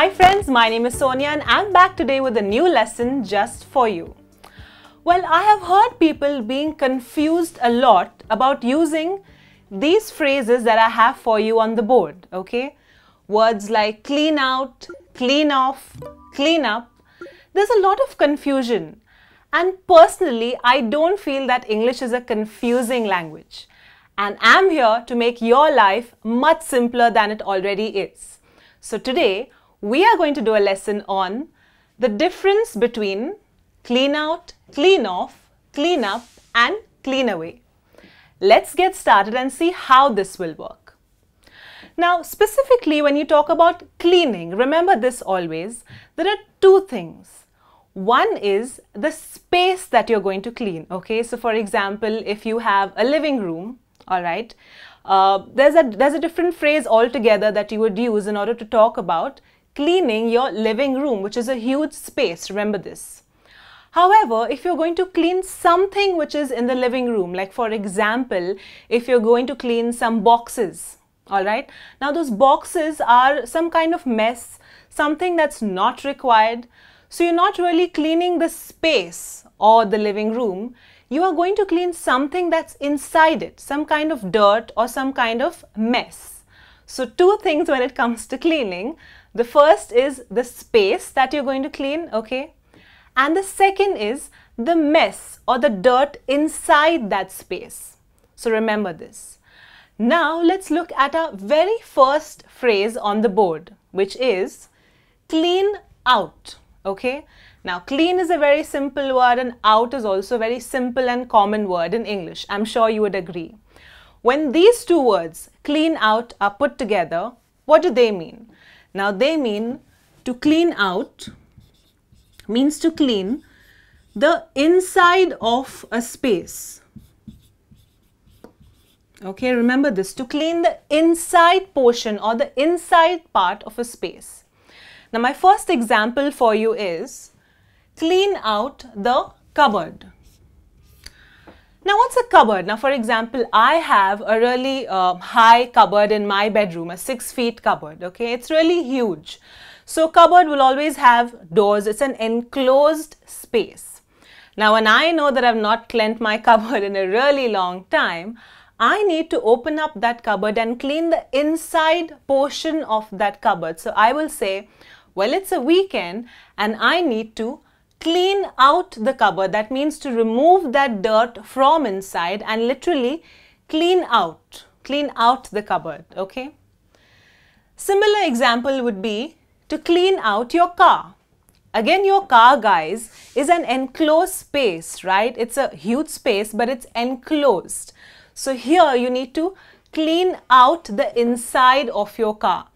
Hi friends, my name is Sonia and I'm back today with a new lesson just for you. Well, I have heard people being confused a lot about using these phrases that I have for you on the board, okay? Words like clean out, clean off, clean up. There's a lot of confusion. And personally, I don't feel that English is a confusing language. And I'm here to make your life much simpler than it already is. So today, we are going to do a lesson on the difference between clean out, clean off, clean up and clean away. Let's get started and see how this will work. Now specifically when you talk about cleaning, remember this always, there are two things. One is the space that you're going to clean, okay? So for example, if you have a living room, all right, uh, there's, a, there's a different phrase altogether that you would use in order to talk about cleaning your living room, which is a huge space, remember this. However, if you're going to clean something which is in the living room, like for example, if you're going to clean some boxes, all right? Now those boxes are some kind of mess, something that's not required. So you're not really cleaning the space or the living room. You are going to clean something that's inside it, some kind of dirt or some kind of mess. So two things when it comes to cleaning. The first is the space that you're going to clean, okay? And the second is the mess or the dirt inside that space. So remember this. Now let's look at our very first phrase on the board, which is clean out, okay? Now, clean is a very simple word and out is also a very simple and common word in English. I'm sure you would agree. When these two words, clean out, are put together, what do they mean? Now they mean to clean out means to clean the inside of a space. Okay, remember this, to clean the inside portion or the inside part of a space. Now my first example for you is clean out the cupboard. Now, what's a cupboard? Now, for example, I have a really uh, high cupboard in my bedroom, a six feet cupboard, okay? It's really huge. So, cupboard will always have doors. It's an enclosed space. Now, when I know that I've not cleaned my cupboard in a really long time, I need to open up that cupboard and clean the inside portion of that cupboard. So, I will say, well, it's a weekend and I need to clean out the cupboard. That means to remove that dirt from inside and literally clean out, clean out the cupboard, okay? Similar example would be to clean out your car. Again, your car, guys, is an enclosed space, right? It's a huge space, but it's enclosed. So here you need to clean out the inside of your car.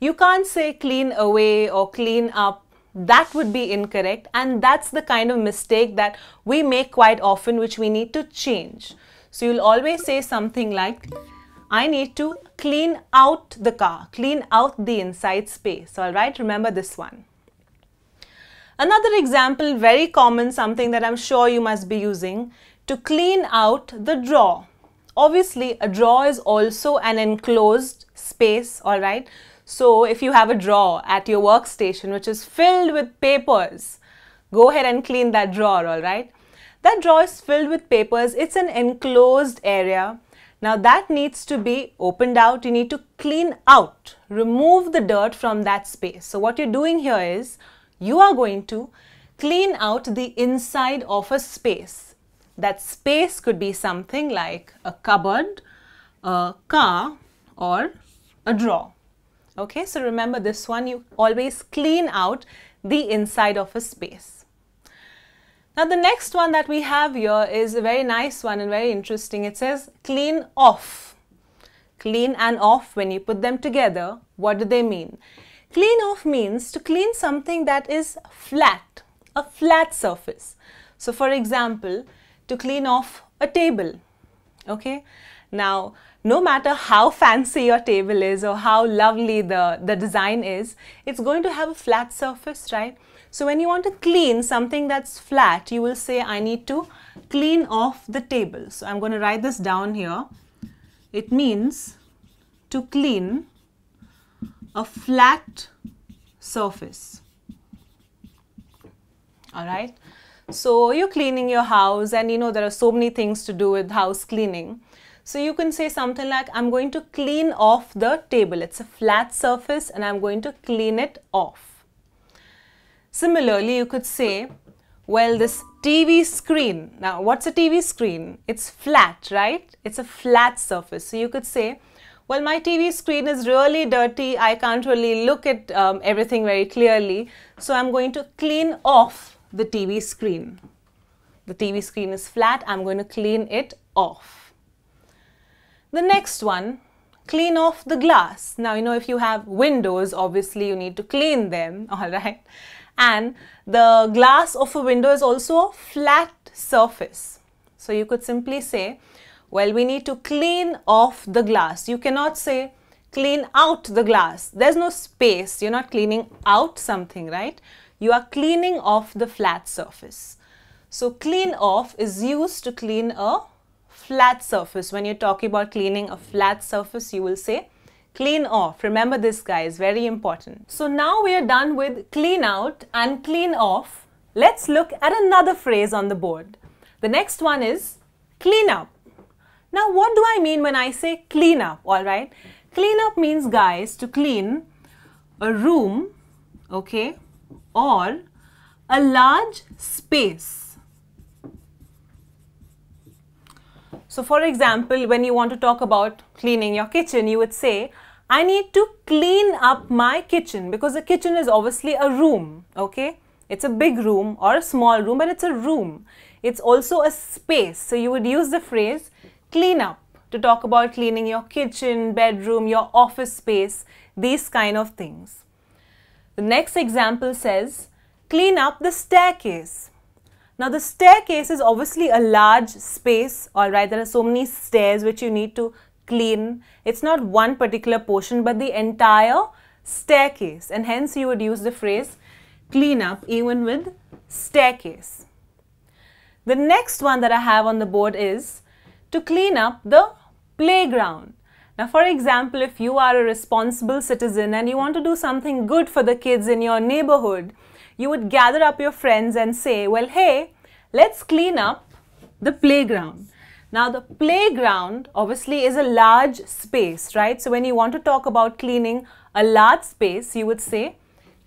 You can't say clean away or clean up that would be incorrect and that's the kind of mistake that we make quite often which we need to change. So you'll always say something like, I need to clean out the car, clean out the inside space. All right, remember this one. Another example, very common, something that I'm sure you must be using, to clean out the drawer. Obviously, a drawer is also an enclosed space, all right? So if you have a drawer at your workstation which is filled with papers, go ahead and clean that drawer, all right? That drawer is filled with papers. It's an enclosed area. Now that needs to be opened out. You need to clean out, remove the dirt from that space. So what you're doing here is you are going to clean out the inside of a space. That space could be something like a cupboard, a car or a drawer. Okay, so remember this one, you always clean out the inside of a space. Now the next one that we have here is a very nice one and very interesting. It says clean off. Clean and off, when you put them together, what do they mean? Clean off means to clean something that is flat, a flat surface. So for example, to clean off a table, okay? Now, no matter how fancy your table is or how lovely the, the design is, it's going to have a flat surface, right? So when you want to clean something that's flat, you will say, I need to clean off the table. So I'm going to write this down here. It means to clean a flat surface. All right. So you're cleaning your house and you know there are so many things to do with house cleaning. So you can say something like, I'm going to clean off the table. It's a flat surface and I'm going to clean it off. Similarly, you could say, well, this TV screen. Now, what's a TV screen? It's flat, right? It's a flat surface. So you could say, well, my TV screen is really dirty. I can't really look at um, everything very clearly. So I'm going to clean off the TV screen. The TV screen is flat. I'm going to clean it off. The next one, clean off the glass. Now, you know, if you have windows, obviously you need to clean them, all right? And the glass of a window is also a flat surface. So you could simply say, well, we need to clean off the glass. You cannot say clean out the glass. There's no space. You're not cleaning out something, right? You are cleaning off the flat surface. So clean off is used to clean a flat surface, when you're talking about cleaning a flat surface, you will say clean off. Remember this guys, very important. So now we are done with clean out and clean off. Let's look at another phrase on the board. The next one is clean up. Now what do I mean when I say clean up, alright? Clean up means guys to clean a room, okay, or a large space So for example, when you want to talk about cleaning your kitchen, you would say, I need to clean up my kitchen because the kitchen is obviously a room, okay? It's a big room or a small room, but it's a room. It's also a space. So you would use the phrase clean up to talk about cleaning your kitchen, bedroom, your office space, these kind of things. The next example says, clean up the staircase. Now the staircase is obviously a large space, alright, there are so many stairs which you need to clean. It's not one particular portion but the entire staircase and hence you would use the phrase clean up even with staircase. The next one that I have on the board is to clean up the playground. Now for example, if you are a responsible citizen and you want to do something good for the kids in your neighborhood, you would gather up your friends and say, well, hey, let's clean up the playground. Now, the playground obviously is a large space, right? So, when you want to talk about cleaning a large space, you would say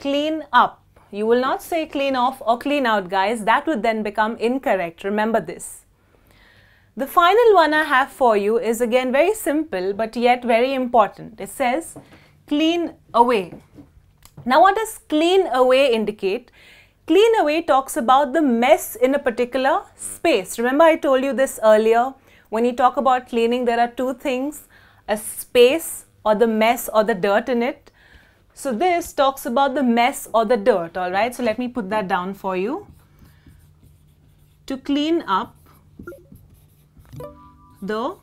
clean up. You will not say clean off or clean out, guys. That would then become incorrect. Remember this. The final one I have for you is again very simple but yet very important. It says clean away. Now what does clean away indicate? Clean away talks about the mess in a particular space. Remember I told you this earlier. When you talk about cleaning, there are two things, a space or the mess or the dirt in it. So this talks about the mess or the dirt, all right? So let me put that down for you. To clean up the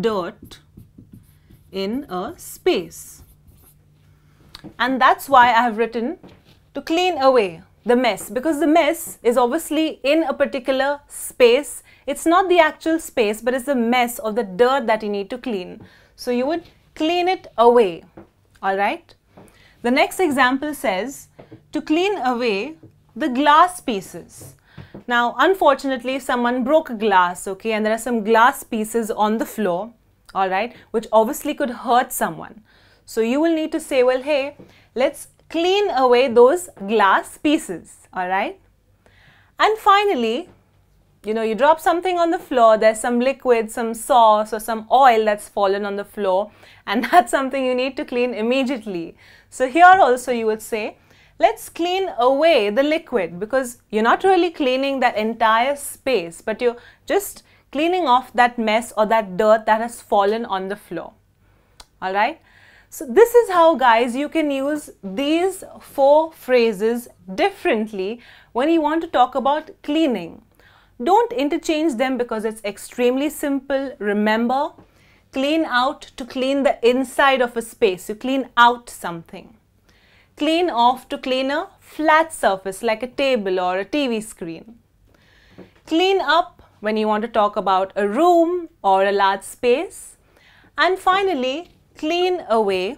dirt in a space. And that's why I have written to clean away the mess because the mess is obviously in a particular space. It's not the actual space, but it's the mess or the dirt that you need to clean. So you would clean it away. All right. The next example says to clean away the glass pieces. Now, unfortunately, someone broke glass, okay, and there are some glass pieces on the floor, all right, which obviously could hurt someone. So you will need to say, well, hey, let's clean away those glass pieces, all right? And finally, you know, you drop something on the floor, there's some liquid, some sauce or some oil that's fallen on the floor and that's something you need to clean immediately. So here also you would say, let's clean away the liquid because you're not really cleaning that entire space, but you're just cleaning off that mess or that dirt that has fallen on the floor. All right. So this is how guys you can use these four phrases differently when you want to talk about cleaning. Don't interchange them because it's extremely simple. Remember, clean out to clean the inside of a space. You clean out something. Clean off to clean a flat surface like a table or a TV screen. Clean up when you want to talk about a room or a large space. And finally, clean away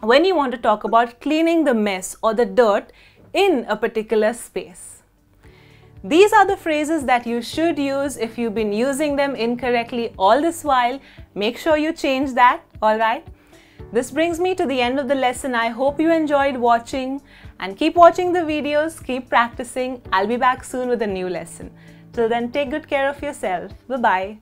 when you want to talk about cleaning the mess or the dirt in a particular space. These are the phrases that you should use if you've been using them incorrectly all this while. Make sure you change that, alright? This brings me to the end of the lesson. I hope you enjoyed watching and keep watching the videos, keep practicing. I'll be back soon with a new lesson. Till then, take good care of yourself. Bye-bye.